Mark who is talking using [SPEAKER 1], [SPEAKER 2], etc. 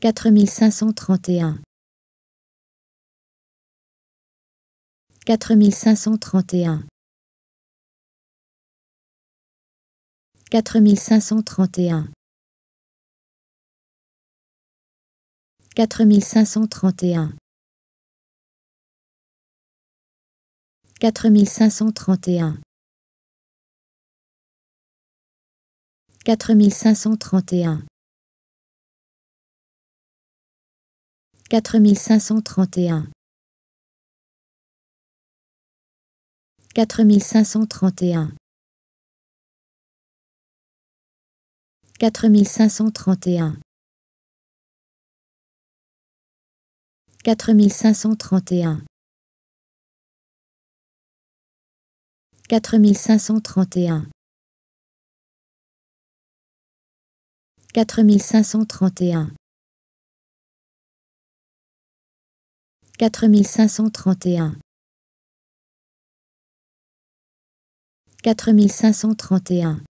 [SPEAKER 1] 4531 4531 4531 4531 4531 4531 4531 4531 4531 4531 4531 4531 4531 4531